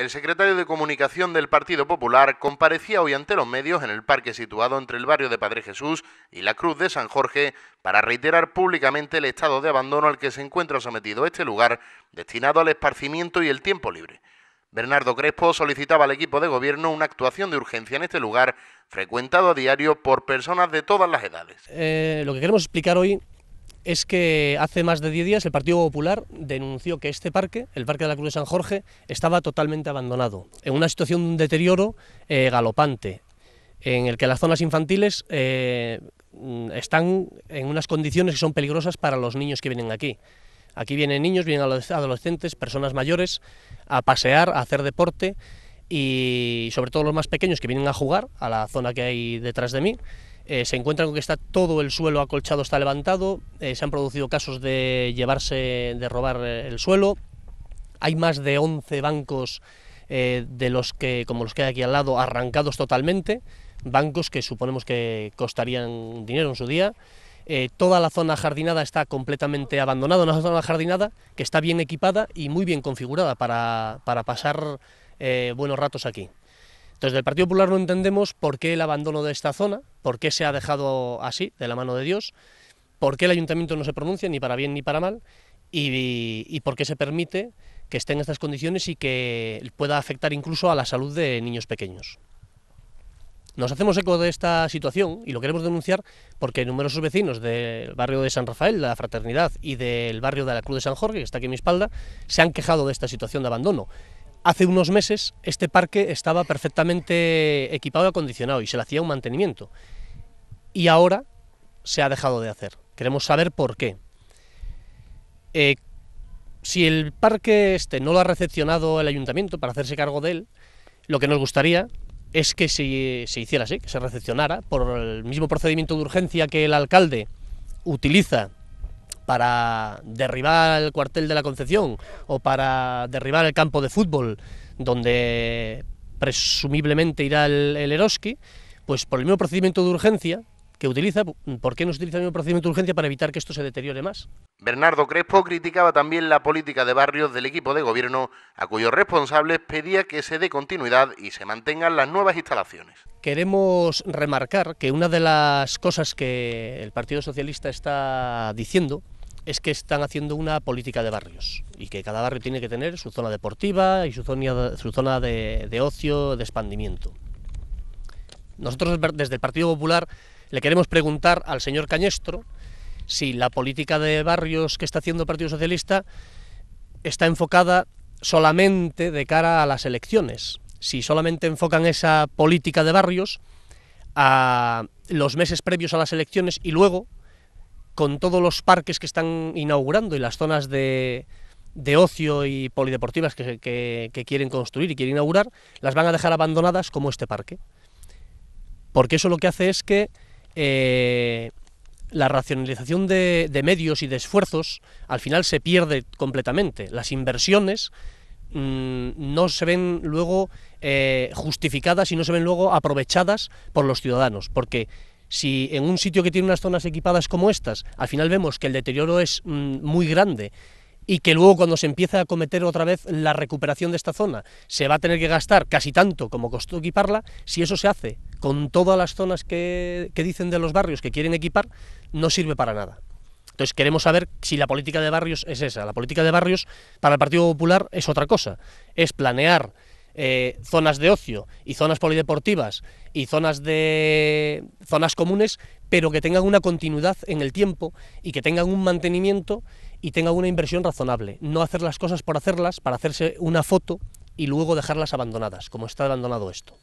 El secretario de Comunicación del Partido Popular comparecía hoy ante los medios en el parque situado entre el barrio de Padre Jesús y la Cruz de San Jorge para reiterar públicamente el estado de abandono al que se encuentra sometido este lugar destinado al esparcimiento y el tiempo libre. Bernardo Crespo solicitaba al equipo de gobierno una actuación de urgencia en este lugar, frecuentado a diario por personas de todas las edades. Eh, lo que queremos explicar hoy es que hace más de 10 días el Partido Popular denunció que este parque, el Parque de la Cruz de San Jorge, estaba totalmente abandonado, en una situación de deterioro eh, galopante, en el que las zonas infantiles eh, están en unas condiciones que son peligrosas para los niños que vienen aquí. Aquí vienen niños, vienen adolescentes, personas mayores, a pasear, a hacer deporte y sobre todo los más pequeños que vienen a jugar a la zona que hay detrás de mí eh, se encuentran con que está todo el suelo acolchado, está levantado, eh, se han producido casos de llevarse, de robar eh, el suelo, hay más de 11 bancos de los que, como los que hay aquí al lado, arrancados totalmente, bancos que suponemos que costarían dinero en su día. toda la zona jardinada está completamente abandonada, una zona jardinada que está bien equipada y muy bien configurada para, pasar buenos ratos aquí. Entonces, del Partido Popular no entendemos por qué el abandono de esta zona, por qué se ha dejado así, de la mano de Dios, por qué el ayuntamiento no se pronuncia ni para bien ni para mal y, por qué se permite que esté en estas condiciones y que pueda afectar incluso a la salud de niños pequeños. Nos hacemos eco de esta situación y lo queremos denunciar porque numerosos vecinos del barrio de San Rafael, de la Fraternidad y del barrio de la Cruz de San Jorge, que está aquí a mi espalda, se han quejado de esta situación de abandono. Hace unos meses este parque estaba perfectamente equipado y acondicionado y se le hacía un mantenimiento. Y ahora se ha dejado de hacer. Queremos saber por qué. Eh, si el parque este no lo ha recepcionado el ayuntamiento para hacerse cargo de él, lo que nos gustaría es que se, se hiciera así, que se recepcionara por el mismo procedimiento de urgencia que el alcalde utiliza para derribar el cuartel de la Concepción o para derribar el campo de fútbol donde presumiblemente irá el, Eroski, pues por el mismo procedimiento de urgencia que utiliza, ¿por qué no se utiliza el mismo procedimiento de urgencia para evitar que esto se deteriore más? Bernardo Crespo criticaba también la política de barrios del equipo de gobierno, a cuyos responsables pedía que se dé continuidad y se mantengan las nuevas instalaciones. Queremos remarcar que una de las cosas que el Partido Socialista está diciendo es que están haciendo una política de barrios y que cada barrio tiene que tener su zona deportiva y su zona, su zona de, de ocio, de expandimiento. Nosotros desde el Partido Popular le queremos preguntar al señor Cañestro si la política de barrios que está haciendo el Partido Socialista está enfocada solamente de cara a las elecciones, si solamente enfocan esa política de barrios a los meses previos a las elecciones y luego con todos los parques que están inaugurando y las zonas de, ocio y polideportivas que, que, quieren construir y quieren inaugurar, las van a dejar abandonadas como este parque. Porque eso lo que hace es que eh, la racionalización de, medios y de esfuerzos al final se pierde completamente. Las inversiones mm, no se ven luego eh, justificadas y no se ven luego aprovechadas por los ciudadanos, porque si en un sitio que tiene unas zonas equipadas como estas, al final vemos que el deterioro es mm, muy grande, y que luego cuando se empieza a cometer otra vez la recuperación de esta zona se va a tener que gastar casi tanto como costó equiparla, si eso se hace con todas las zonas que, dicen de los barrios que quieren equipar, no sirve para nada. Entonces queremos saber si la política de barrios es esa. La política de barrios para el Partido Popular es otra cosa. Es planear eh, zonas de ocio y zonas polideportivas y zonas de zonas comunes, pero que tengan una continuidad en el tiempo y que tengan un mantenimiento y tengan una inversión razonable. No hacer las cosas por hacerlas, para hacerse una foto y luego dejarlas abandonadas, como está abandonado esto.